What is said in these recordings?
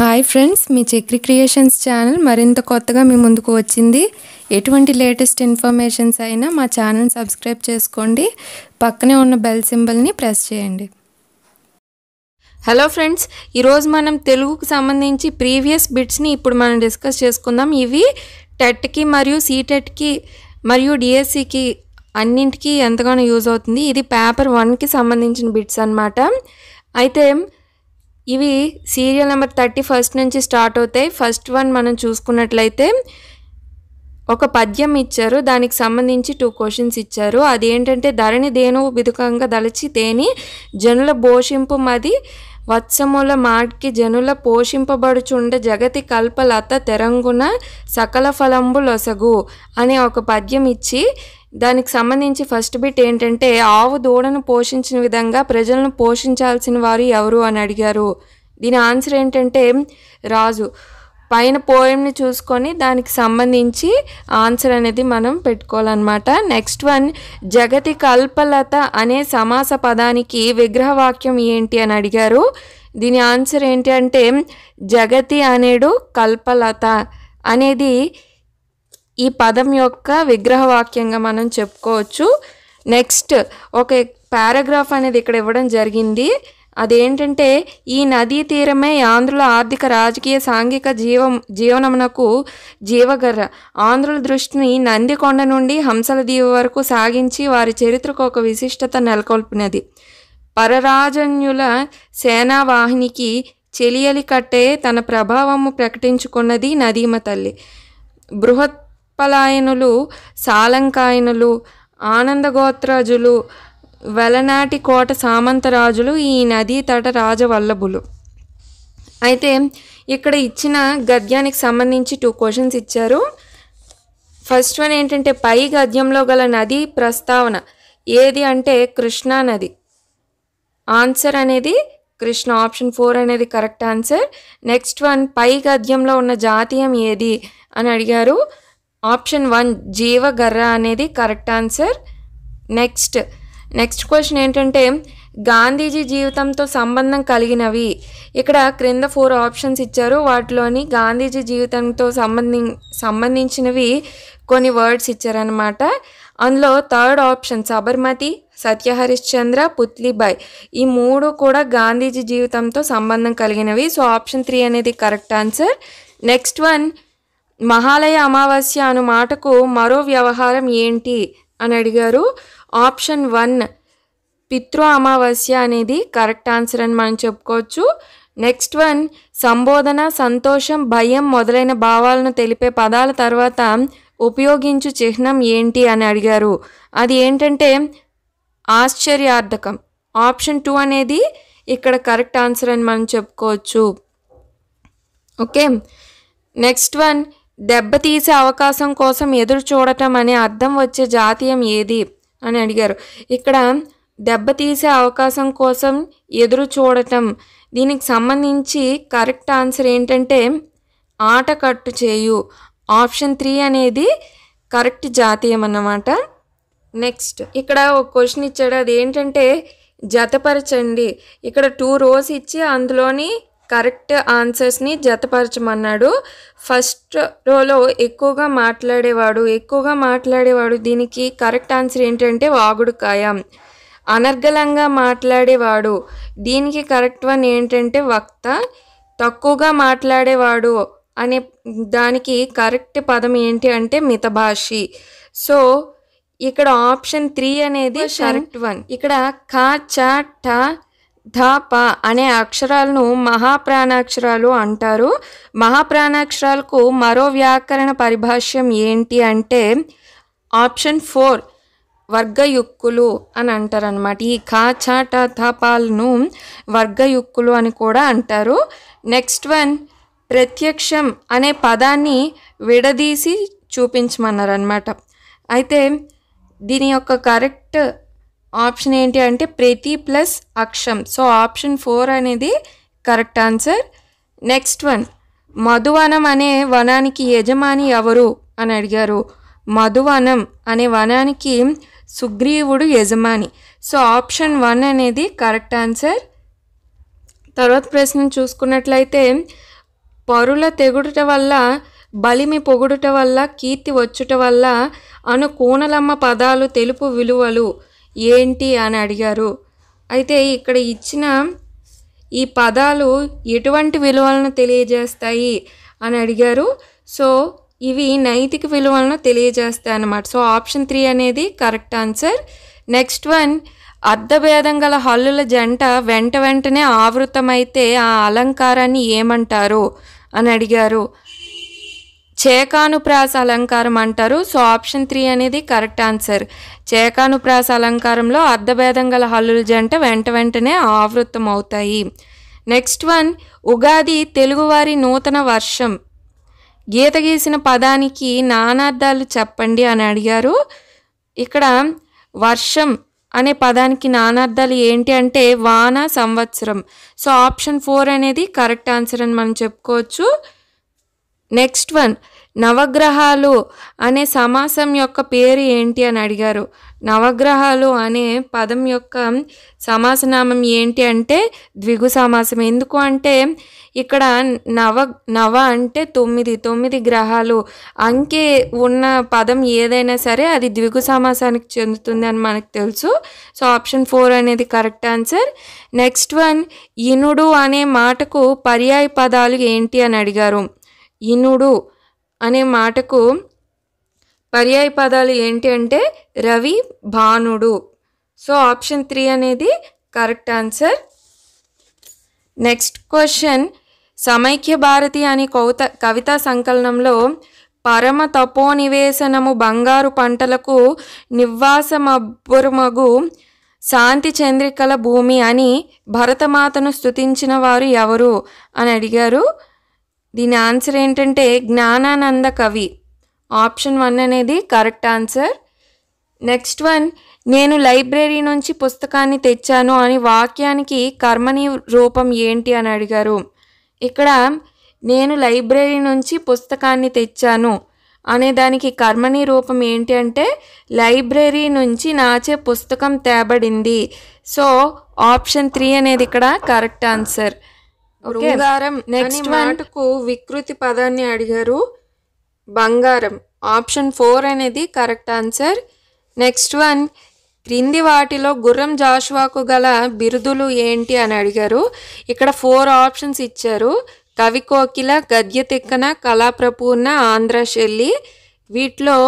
hi friends మీ Chakri Creations channel మరింత కొత్తగా మీ ముందుకు వచ్చింది ఎటువంటి లేటెస్ట్ ఇన్ఫర్మేషన్స్ అయినా మా ఛానల్ సబ్స్క్రైబ్ చేసుకోండి పక్కనే ఉన్న బెల్ సింబల్ని ప్రెస్ చేయండి హలో ఫ్రెండ్స్ ఈరోజు మనం తెలుగుకు సంబంధించి ప్రీవియస్ బిట్స్ని ఇప్పుడు మనం డిస్కస్ చేసుకుందాం ఇవి టెట్కి మరియు సీటెట్కి మరియు డిఎస్సికి అన్నింటికి ఎంతగానో యూజ్ అవుతుంది ఇది పేపర్ వన్కి సంబంధించిన బిట్స్ అనమాట అయితే ఇవి సీరియల్ నెంబర్ థర్టీ ఫస్ట్ నుంచి స్టార్ట్ అవుతాయి ఫస్ట్ వన్ మనం చూసుకున్నట్లయితే ఒక పద్యం ఇచ్చారు దానికి సంబంధించి టూ క్వశ్చన్స్ ఇచ్చారు అదేంటంటే ధరణి దేను విధుకంగా దలచి తేని జనుల పోషింపు మది వత్సముల మాటికి జనుల పోషింపబడుచుండ జగతి కల్పలత తెరంగున సకల ఫలంబులొసగు అనే ఒక పద్యం ఇచ్చి దానికి సంబంధించి ఫస్ట్ బిట్ ఏంటంటే ఆవు దూడను పోషించిన విధంగా ప్రజలను పోషించాల్సిన వారు ఎవరు అని అడిగారు దీని ఆన్సర్ ఏంటంటే రాజు పైన పోయింని చూసుకొని దానికి సంబంధించి ఆన్సర్ అనేది మనం పెట్టుకోవాలన్నమాట నెక్స్ట్ వన్ జగతి కల్పలత అనే సమాస పదానికి విగ్రహవాక్యం ఏంటి అని అడిగారు దీని ఆన్సర్ ఏంటి అంటే జగతి అనేడు కల్పలత అనేది ఈ పదం యొక్క విగ్రహవాక్యంగా మనం చెప్పుకోవచ్చు నెక్స్ట్ ఒక పారాగ్రాఫ్ అనేది ఇక్కడ ఇవ్వడం జరిగింది అదేంటంటే ఈ నదీ తీరమే ఆంధ్రుల ఆర్థిక రాజకీయ సాంఘిక జీవ జీవనమునకు జీవగర్ర ఆంధ్రుల దృష్టిని నందికొండ నుండి హంసల దీవి వరకు సాగించి వారి చరిత్రకు ఒక విశిష్టత నెలకొల్పినది పరరాజన్యుల సేనా వాహినికి చెలియలి కట్టే తన ప్రభావము ప్రకటించుకున్నది నదీమ తల్లి బృహత్ పలాయనులు సాలంకాయనులు ఆనందగోత్రాజులు వెలనాటి కోట సామంతరాజులు ఈ నదీ తట రాజవల్లభులు అయితే ఇక్కడ ఇచ్చిన గద్యానికి సంబంధించి టూ క్వశ్చన్స్ ఇచ్చారు ఫస్ట్ వన్ ఏంటంటే పై గద్యంలో గల నది ప్రస్తావన ఏది అంటే కృష్ణా నది ఆన్సర్ అనేది కృష్ణ ఆప్షన్ ఫోర్ అనేది కరెక్ట్ ఆన్సర్ నెక్స్ట్ వన్ పై గద్యంలో ఉన్న జాతీయం ఏది అని అడిగారు ఆప్షన్ వన్ జీవగర్ర అనేది correct answer next next question ఏంటంటే గాంధీజీ జీవితంతో సంబంధం కలిగినవి ఇక్కడ క్రింద ఫోర్ ఆప్షన్స్ ఇచ్చారు వాటిలోని గాంధీజీ జీవితంతో సంబంధి సంబంధించినవి కొన్ని వర్డ్స్ ఇచ్చారనమాట అందులో థర్డ్ ఆప్షన్ సబర్మతి సత్యహరిశ్చంద్ర పుత్లిబాయ్ ఈ మూడు కూడా గాంధీజీ జీవితంతో సంబంధం కలిగినవి సో ఆప్షన్ త్రీ అనేది correct answer next one Mahalaya Amavasya అను మాటకు మరో వ్యవహారం ఏంటి అని అడిగారు ఆప్షన్ వన్ పితృ అమావాస్య అనేది కరెక్ట్ ఆన్సర్ అని మనం చెప్పుకోవచ్చు నెక్స్ట్ వన్ సంబోధన సంతోషం భయం మొదలైన భావాలను తెలిపే పదాల తర్వాత ఉపయోగించు చిహ్నం ఏంటి అని అడిగారు అది ఏంటంటే ఆశ్చర్యార్థకం ఆప్షన్ టూ అనేది ఇక్కడ కరెక్ట్ ఆన్సర్ అని మనం చెప్పుకోవచ్చు ఓకే నెక్స్ట్ వన్ దెబ్బతీసే అవకాశం కోసం ఎదురు చూడటం అనే అర్థం వచ్చే జాతీయం ఏది అని అడిగారు ఇక్కడ దెబ్బతీసే అవకాశం కోసం ఎదురు చూడటం దీనికి సంబంధించి కరెక్ట్ ఆన్సర్ ఏంటంటే ఆట కట్టు చేయు ఆప్షన్ త్రీ అనేది కరెక్ట్ జాతీయం అన్నమాట నెక్స్ట్ ఇక్కడ ఒక క్వశ్చన్ ఇచ్చాడు అది ఏంటంటే జతపరచండి ఇక్కడ టూ రోస్ ఇచ్చి అందులోని కరెక్ట్ ఆన్సర్స్ని జతపరచమన్నాడు ఫస్ట్ రోలో ఎక్కువగా మాట్లాడేవాడు ఎక్కువగా మాట్లాడేవాడు దీనికి కరెక్ట్ ఆన్సర్ ఏంటంటే వాగుడుకాయ అనర్గళంగా మాట్లాడేవాడు దీనికి కరెక్ట్ వన్ ఏంటంటే వక్త తక్కువగా మాట్లాడేవాడు అనే దానికి కరెక్ట్ పదం ఏంటి అంటే మితభాషి సో ఇక్కడ ఆప్షన్ త్రీ అనేది కరెక్ట్ వన్ ఇక్కడ కా చ ట ధ ప అనే అక్షరాలను మహాప్రాణాక్షరాలు అంటారు మహాప్రాణాక్షరాలకు మరో వ్యాకరణ పరిభాష్యం ఏంటి అంటే ఆప్షన్ ఫోర్ వర్గయుక్కులు అని అంటారనమాట ఈ కాచాట తాపాలను వర్గయుక్కులు అని కూడా అంటారు నెక్స్ట్ వన్ ప్రత్యక్షం అనే పదాన్ని విడదీసి చూపించమన్నారనమాట అయితే దీని యొక్క కరెక్ట్ ఆప్షన్ ఏంటి అంటే ప్రతి ప్లస్ అక్షం సో ఆప్షన్ ఫోర్ అనేది correct answer next one Madhuvanam అనే వనానికి యజమాని ఎవరు అని అడిగారు మధువనం అనే వనానికి సుగ్రీవుడు యజమాని సో ఆప్షన్ వన్ అనేది కరెక్ట్ ఆన్సర్ తర్వాత ప్రశ్న చూసుకున్నట్లయితే పరుల తెగుడుట వల్ల బలిమి పొగుడుట వల్ల కీర్తి వచ్చుట వల్ల అను కోనలమ్మ పదాలు తెలుపు విలువలు ఏంటి అని అడిగారు అయితే ఇక్కడ ఇచ్చిన ఈ పదాలు ఎటువంటి విలువలను తెలియజేస్తాయి అని అడిగారు సో ఇవి నైతిక విలువలను తెలియజేస్తాయి అన్నమాట సో ఆప్షన్ త్రీ అనేది కరెక్ట్ ఆన్సర్ నెక్స్ట్ వన్ అర్ధభేదం గల హల్లుల జంట వెంట వెంటనే ఆవృతమైతే ఆ అలంకారాన్ని ఏమంటారు అని అడిగారు చేకానుప్రాస అలంకారం అంటారు సో ఆప్షన్ త్రీ అనేది కరెక్ట్ ఆన్సర్ చేకానుప్రాస అలంకారంలో అర్ధభేదం గల హల్లుల జంట వెంట వెంటనే ఆవృతం అవుతాయి నెక్స్ట్ వన్ ఉగాది తెలుగువారి నూతన వర్షం గీత గీసిన పదానికి నానార్థాలు చెప్పండి అని అడిగారు ఇక్కడ వర్షం అనే పదానికి నానార్థాలు ఏంటి అంటే వాన సంవత్సరం సో ఆప్షన్ ఫోర్ అనేది కరెక్ట్ ఆన్సర్ అని మనం చెప్పుకోవచ్చు నెక్స్ట్ వన్ నవగ్రహాలు అనే సమాసం యొక్క పేరు ఏంటి అని అడిగారు నవగ్రహాలు అనే పదం యొక్క సమాసనామం ఏంటి అంటే ద్విగు సమాసం ఎందుకు అంటే ఇక్కడ నవ నవ అంటే తొమ్మిది తొమ్మిది గ్రహాలు అంకే ఉన్న పదం ఏదైనా సరే అది ద్విగు సమాసానికి చెందుతుంది అని మనకు తెలుసు సో ఆప్షన్ ఫోర్ అనేది కరెక్ట్ ఆన్సర్ నెక్స్ట్ వన్ ఇనుడు అనే మాటకు పర్యాయ పదాలు ఏంటి అని అడిగారు ఇనుడు అనే మాటకు పర్యాయ పదాలు ఏంటి అంటే రవి భానుడు సో ఆప్షన్ త్రీ అనేది correct answer next question Samaikya Bharati అనే కవిత కవితా సంకలనంలో పరమ తపోనివేశనము బంగారు పంటలకు నివాసమబ్బురుమగు శాంతి చంద్రికల భూమి అని భరతమాతను స్థుతించిన వారు ఎవరు అని అడిగారు దీని ఆన్సర్ ఏంటంటే జ్ఞానానంద కవి ఆప్షన్ వన్ అనేది కరెక్ట్ ఆన్సర్ నెక్స్ట్ వన్ నేను లైబ్రరీ నుంచి పుస్తకాన్ని తెచ్చాను అని వాక్యానికి కర్మని రూపం ఏంటి అని అడిగారు ఇక్కడ నేను లైబ్రరీ నుంచి పుస్తకాన్ని తెచ్చాను అనే దానికి కర్మని రూపం ఏంటి అంటే లైబ్రరీ నుంచి నాచే పుస్తకం తేబడింది సో ఆప్షన్ త్రీ అనేది ఇక్కడ కరెక్ట్ ఆన్సర్ నెక్స్ట్ మాటకు వికృతి పదాన్ని అడిగారు బంగారం ఆప్షన్ ఫోర్ అనేది కరెక్ట్ ఆన్సర్ నెక్స్ట్ వన్ క్రింది వాటిలో గుర్రం జాషువాకు గల బిరుదులు ఏంటి అని అడిగారు ఇక్కడ ఫోర్ ఆప్షన్స్ ఇచ్చారు కవి కోకిల గద్య తిక్కన కళాప్రపూర్ణ ఆంధ్ర శెల్లి వీటిలో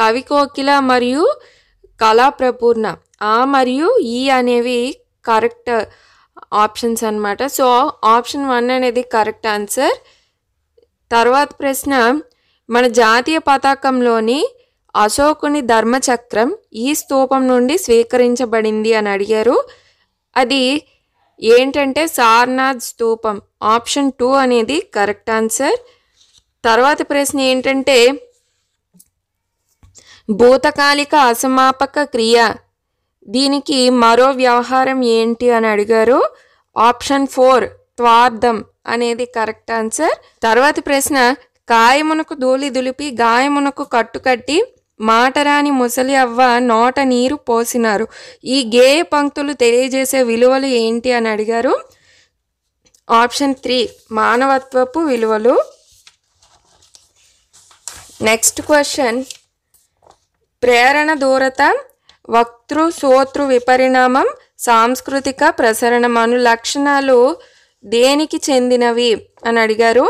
కవి కోకిల మరియు కళాప్రపూర్ణ ఆ మరియు ఈ అనేవి కరెక్ట్ ఆప్షన్స్ అనమాట సో ఆప్షన్ వన్ అనేది కరెక్ట్ ఆన్సర్ తర్వాత ప్రశ్న మన జాతీయ పతాకంలోని అశోకుని ధర్మచక్రం ఈ స్తూపం నుండి స్వీకరించబడింది అని అడిగారు అది ఏంటంటే సార్నాథ్ స్తూపం ఆప్షన్ టూ అనేది కరెక్ట్ ఆన్సర్ తర్వాత ప్రశ్న ఏంటంటే భూతకాలిక అసమాపక క్రియ దీనికి మరో వ్యవహారం ఏంటి అని అడిగారు ఆప్షన్ ఫోర్ త్వార్థం అనేది కరెక్ట్ ఆన్సర్ తర్వాత ప్రశ్న కాయమునకు ధూళి దులిపి గాయమునకు కట్టుకట్టి మాటరాని ముసలి అవ్వ నోట నీరు పోసినారు ఈ గేయ పంక్తులు తెలియజేసే విలువలు ఏంటి అని అడిగారు ఆప్షన్ త్రీ మానవత్వపు విలువలు నెక్స్ట్ క్వశ్చన్ ప్రేరణ దూరత వక్తృ సోతృ విపరిణామం సాంస్కృతిక ప్రసరణమను లక్షణాలు దేనికి చెందినవి అని అడిగారు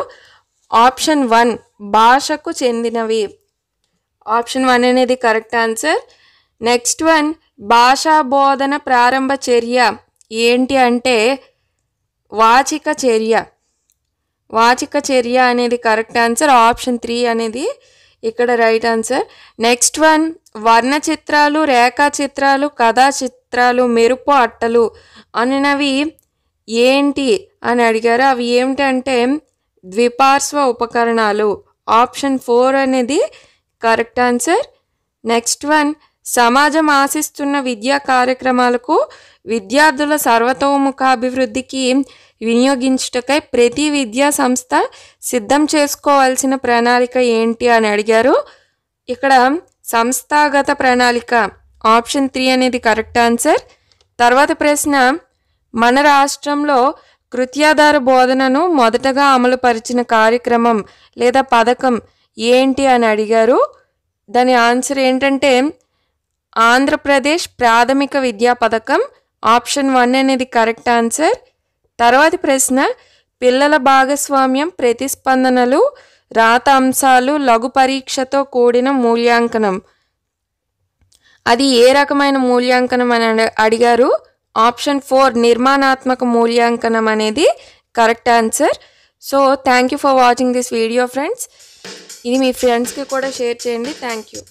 ఆప్షన్ వన్ భాషకు చెందినవి ఆప్షన్ వన్ అనేది కరెక్ట్ ఆన్సర్ నెక్స్ట్ వన్ భాషా బోధన ప్రారంభ చర్య ఏంటి అంటే వాచిక చర్య వాచిక చర్య అనేది కరెక్ట్ ఆన్సర్ ఆప్షన్ త్రీ అనేది ఇక్కడ రైట్ ఆన్సర్ నెక్స్ట్ వన్ వర్ణ చిత్రాలు రేఖా చిత్రాలు కథా చిత్రాలు మెరుపు అట్టలు అనినవి ఏంటి అని అడిగారు అవి ఏమిటంటే ద్విపార్శ్వ ఉపకరణాలు ఆప్షన్ ఫోర్ అనేది కరెక్ట్ ఆన్సర్ నెక్స్ట్ వన్ సమాజం ఆశిస్తున్న విద్యా కార్యక్రమాలకు విద్యార్థుల సర్వతోముఖాభివృద్ధికి వినియోగించుటకై ప్రతి విద్యా సంస్థ సిద్ధం చేసుకోవాల్సిన ప్రణాళిక ఏంటి అని అడిగారు ఇక్కడ సంస్థాగత ప్రణాళిక ఆప్షన్ త్రీ అనేది కరెక్ట్ ఆన్సర్ తర్వాత ప్రశ్న మన రాష్ట్రంలో కృత్యాధార బోధనను మొదటగా అమలుపరిచిన కార్యక్రమం లేదా పథకం ఏంటి అని అడిగారు దాని ఆన్సర్ ఏంటంటే ఆంధ్రప్రదేశ్ ప్రాథమిక విద్యా పథకం ఆప్షన్ వన్ అనేది కరెక్ట్ ఆన్సర్ తర్వాతి ప్రశ్న పిల్లల భాగస్వామ్యం ప్రతిస్పందనలు రాత అంశాలు లఘు పరీక్షతో కూడిన మూల్యాంకనం అది ఏ రకమైన మూల్యాంకనం అని అడిగారు ఆప్షన్ ఫోర్ నిర్మాణాత్మక మూల్యాంకనం అనేది correct answer so thank you for watching this video friends ఇది మీ ఫ్రెండ్స్కి కూడా షేర్ చేయండి థ్యాంక్ యూ